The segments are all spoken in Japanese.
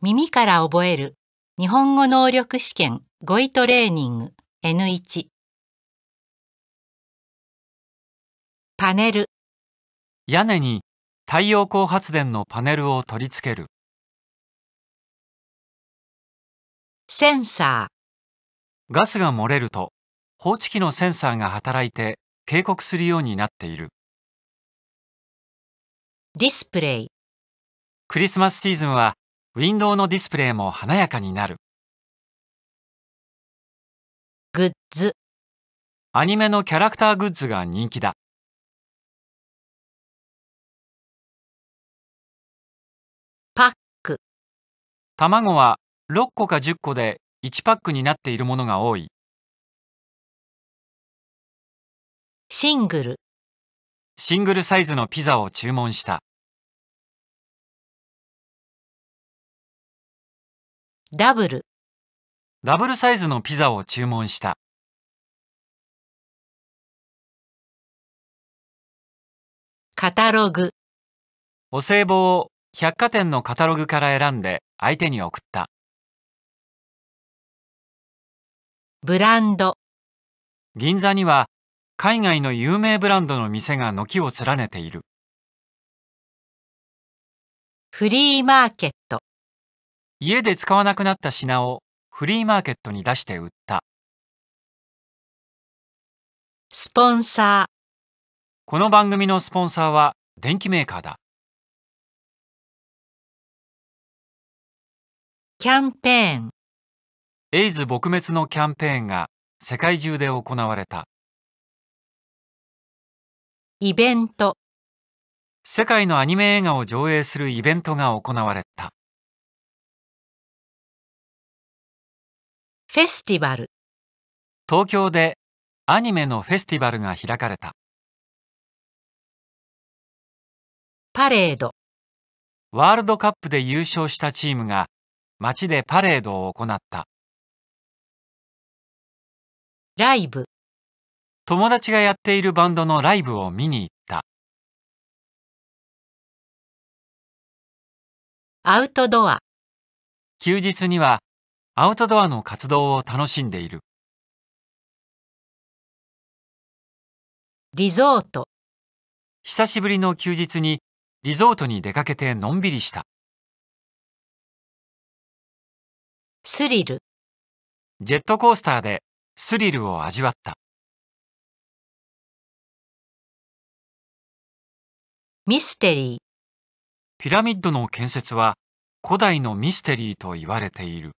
耳から覚える日本語能力試験語彙トレーニング N1 パネル屋根に太陽光発電のパネルを取り付けるセンサーガスが漏れると放置機のセンサーが働いて警告するようになっているディスプレイクリスマスシーズンはウィンドウのディスプレイも華やかになる。グッズ。アニメのキャラクターグッズが人気だ。パック。卵は6個か10個で1パックになっているものが多い。シングル。シングルサイズのピザを注文した。ダブル。ダブルサイズのピザを注文した。カタログ。お歳暮を百貨店のカタログから選んで相手に送った。ブランド。銀座には海外の有名ブランドの店が軒を連ねている。フリーマーケット。家で使わなくなった品をフリーマーケットに出して売った。スポンサー。この番組のスポンサーは電機メーカーだ。キャンペーン。エイズ撲滅のキャンペーンが世界中で行われた。イベント。世界のアニメ映画を上映するイベントが行われた。フェスティバル東京でアニメのフェスティバルが開かれたパレードワールドカップで優勝したチームが街でパレードを行ったライブ友達がやっているバンドのライブを見に行ったアウトドア休日にはアウトドアの活動を楽しんでいるリゾート久しぶりの休日にリゾートに出かけてのんびりしたスリルジェットコースターでスリルを味わったミステリーピラミッドの建設は古代のミステリーと言われている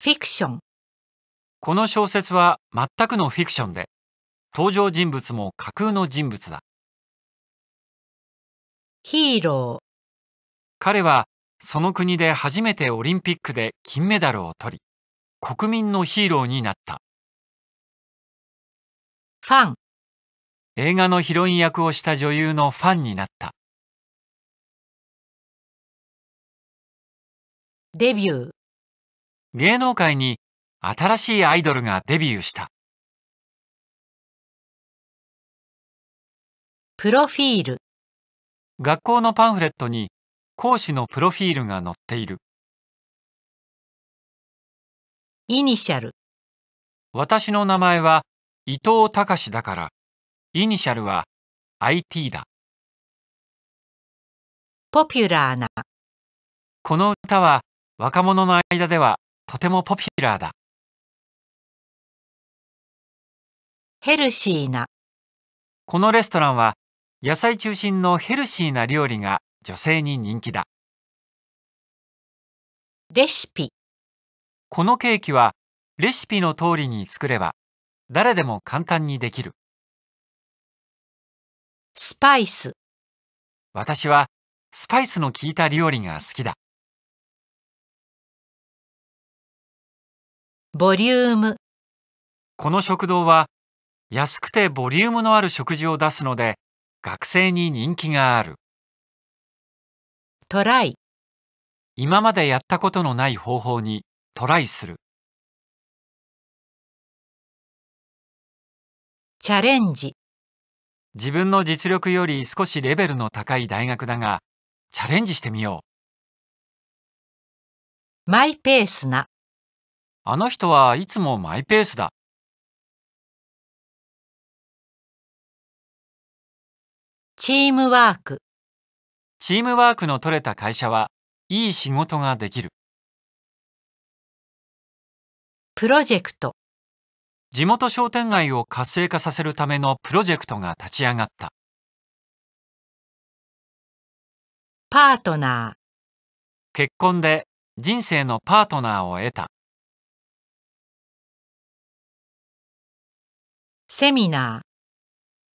フィクションこの小説は全くのフィクションで登場人物も架空の人物だヒーロー彼はその国で初めてオリンピックで金メダルを取り国民のヒーローになったファン映画のヒロイン役をした女優のファンになったデビュー芸能界に新しいアイドルがデビューした。プロフィール学校のパンフレットに講師のプロフィールが載っている。イニシャル私の名前は伊藤隆だから、イニシャルは IT だ。ポピュラーなこの歌は若者の間ではとてもポピュラーだヘルシーなこのレストランは野菜中心のヘルシーな料理が女性に人気だレシピこのケーキはレシピの通りに作れば誰でも簡単にできるスパイス私はスパイスの効いた料理が好きだボリュームこの食堂は安くてボリュームのある食事を出すので学生に人気があるトライ今までやったことのない方法にトライするチャレンジ自分の実力より少しレベルの高い大学だがチャレンジしてみようマイペースなあの人はいつもマイペースだ。チームワーク。チームワークの取れた会社はいい仕事ができる。プロジェクト。地元商店街を活性化させるためのプロジェクトが立ち上がった。パートナー。結婚で人生のパートナーを得た。セミナ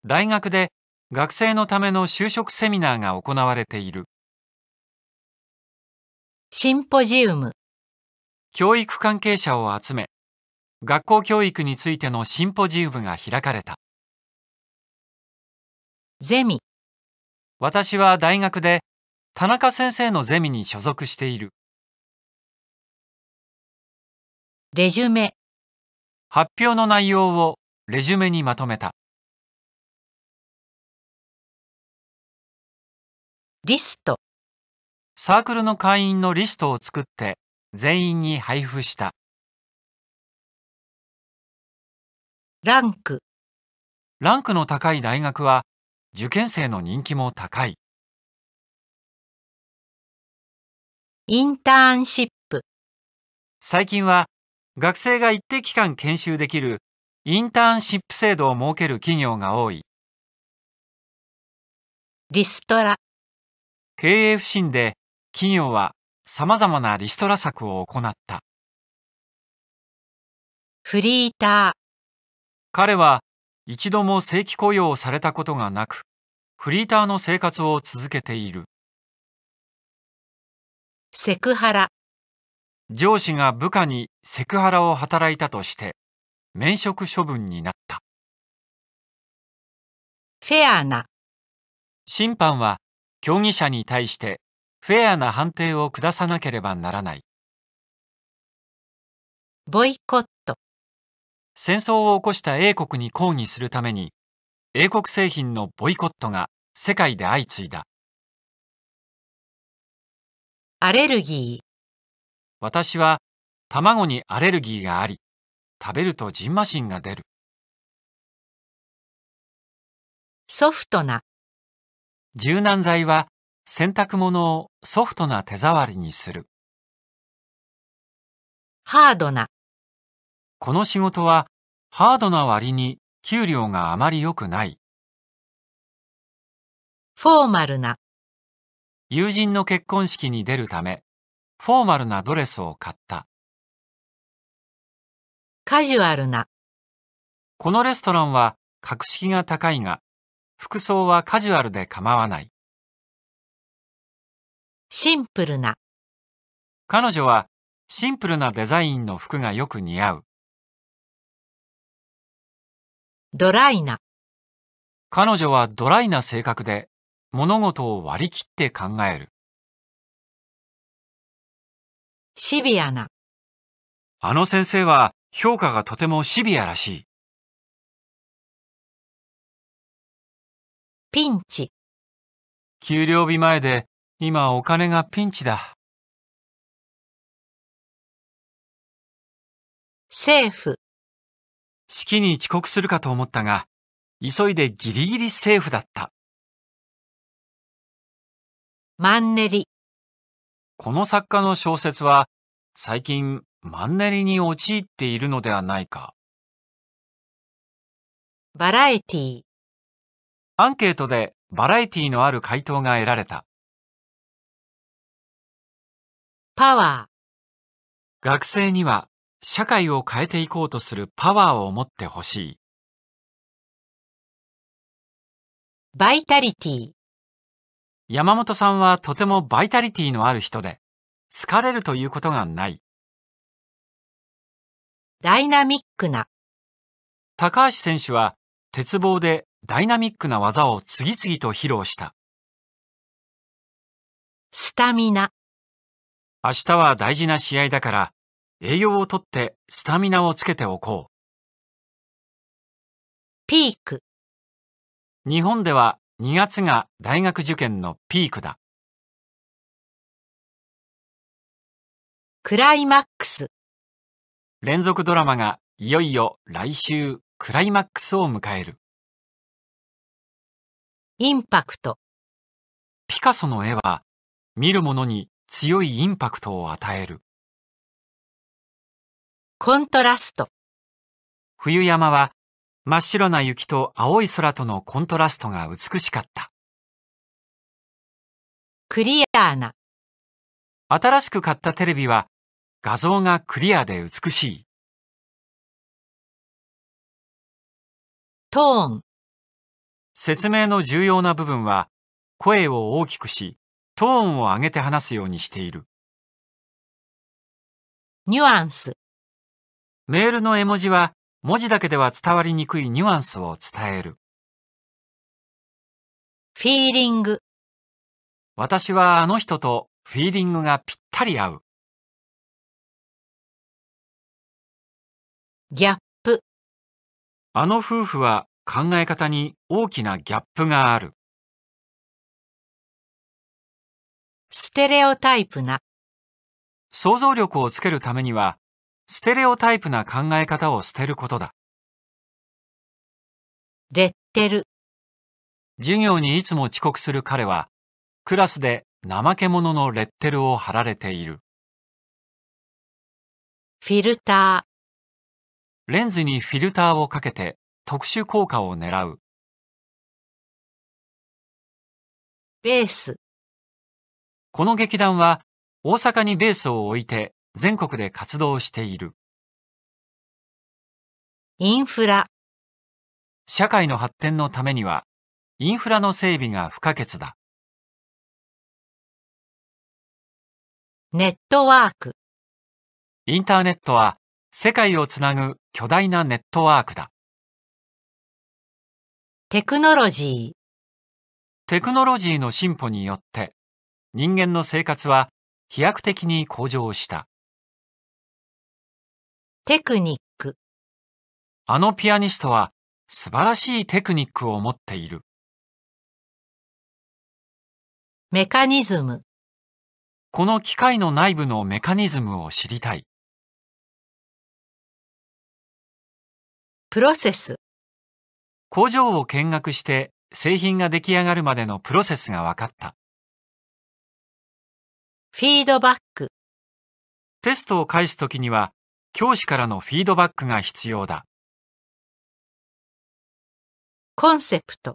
ー大学で学生のための就職セミナーが行われているシンポジウム教育関係者を集め学校教育についてのシンポジウムが開かれたゼミ私は大学で田中先生のゼミに所属しているレジュメ発表の内容をレジュメにまとめたリストサークルの会員のリストを作って全員に配布したランクランクの高い大学は受験生の人気も高いインターンシップ最近は学生が一定期間研修できるインターンシップ制度を設ける企業が多い。リストラ。経営不振で企業は様々なリストラ策を行った。フリーター。彼は一度も正規雇用をされたことがなく、フリーターの生活を続けている。セクハラ。上司が部下にセクハラを働いたとして、免職処分になったフェアな審判は競技者に対してフェアな判定を下さなければならないボイコット戦争を起こした英国に抗議するために英国製品のボイコットが世界で相次いだアレルギー私は卵にアレルギーがあり食べるとジンマシンが出る。ソフトな柔軟剤は洗濯物をソフトな手触りにする。ハードなこの仕事はハードな割に給料があまり良くない。フォーマルな友人の結婚式に出るため、フォーマルなドレスを買った。カジュアルな。このレストランは格式が高いが、服装はカジュアルで構わない。シンプルな。彼女はシンプルなデザインの服がよく似合う。ドライな。彼女はドライな性格で物事を割り切って考える。シビアな。あの先生は評価がとてもシビアらしい。ピンチ。給料日前で今お金がピンチだ。政府。式に遅刻するかと思ったが、急いでギリギリセーフだった。マンネリ。この作家の小説は、最近マンネリに陥っているのではないか。バラエティアンケートでバラエティのある回答が得られた。パワー学生には社会を変えていこうとするパワーを持ってほしい。バイタリティ山本さんはとてもバイタリティのある人で、疲れるということがない。ダイナミックな。高橋選手は鉄棒でダイナミックな技を次々と披露した。スタミナ。明日は大事な試合だから、栄養をとってスタミナをつけておこう。ピーク。日本では2月が大学受験のピークだ。クライマックス。連続ドラマがいよいよ来週クライマックスを迎える。インパクト。ピカソの絵は見る者に強いインパクトを与える。コントラスト。冬山は真っ白な雪と青い空とのコントラストが美しかった。クリアーな。新しく買ったテレビは画像がクリアで美しい。トーン。説明の重要な部分は、声を大きくし、トーンを上げて話すようにしている。ニュアンス。メールの絵文字は、文字だけでは伝わりにくいニュアンスを伝える。フィーリング。私はあの人とフィーリングがぴったり合う。ギャップ。あの夫婦は考え方に大きなギャップがある。ステレオタイプな。想像力をつけるためには、ステレオタイプな考え方を捨てることだ。レッテル。授業にいつも遅刻する彼は、クラスで怠け者のレッテルを貼られている。フィルター。レンズにフィルターをかけて特殊効果を狙う。ベース。この劇団は大阪にベースを置いて全国で活動している。インフラ。社会の発展のためにはインフラの整備が不可欠だ。ネットワーク。インターネットは世界をつなぐ巨大なネットワークだ。テクノロジー。テクノロジーの進歩によって、人間の生活は飛躍的に向上した。テクニック。あのピアニストは素晴らしいテクニックを持っている。メカニズム。この機械の内部のメカニズムを知りたい。プロセス工場を見学して製品が出来上がるまでのプロセスが分かったフィードバックテストを返すときには教師からのフィードバックが必要だコンセプト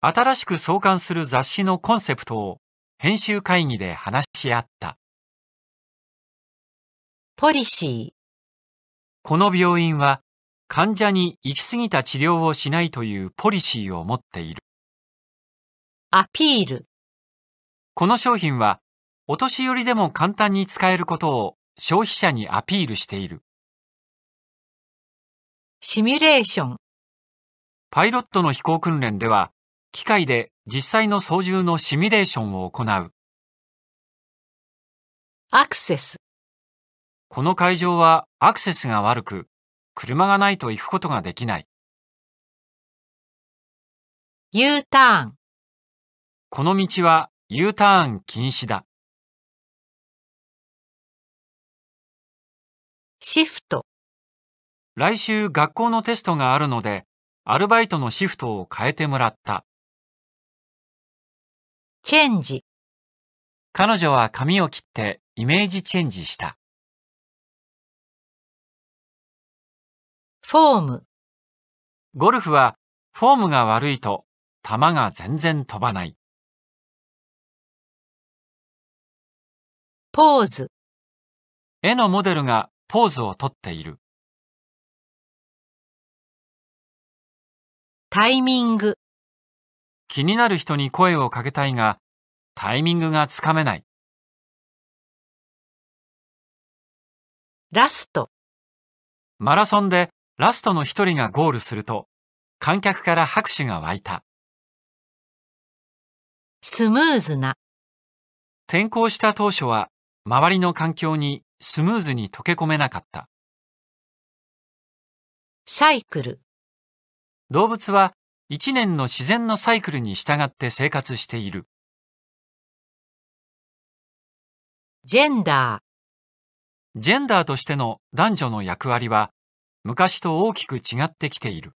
新しく創刊する雑誌のコンセプトを編集会議で話し合ったポリシーこの病院は患者に行き過ぎた治療をしないというポリシーを持っている。アピール。この商品は、お年寄りでも簡単に使えることを消費者にアピールしている。シミュレーション。パイロットの飛行訓練では、機械で実際の操縦のシミュレーションを行う。アクセス。この会場はアクセスが悪く、車がないと行くことができない。U ターン。この道は U ターン禁止だ。シフト。来週学校のテストがあるので、アルバイトのシフトを変えてもらった。チェンジ。彼女は髪を切ってイメージチェンジした。フォーム。ゴルフはフォームが悪いと球が全然飛ばない。ポーズ。絵のモデルがポーズをとっている。タイミング。気になる人に声をかけたいが、タイミングがつかめない。ラスト。マラソンでラストの一人がゴールすると、観客から拍手が湧いた。スムーズな。転校した当初は、周りの環境にスムーズに溶け込めなかった。サイクル。動物は一年の自然のサイクルに従って生活している。ジェンダー。ジェンダーとしての男女の役割は昔と大きく違ってきている。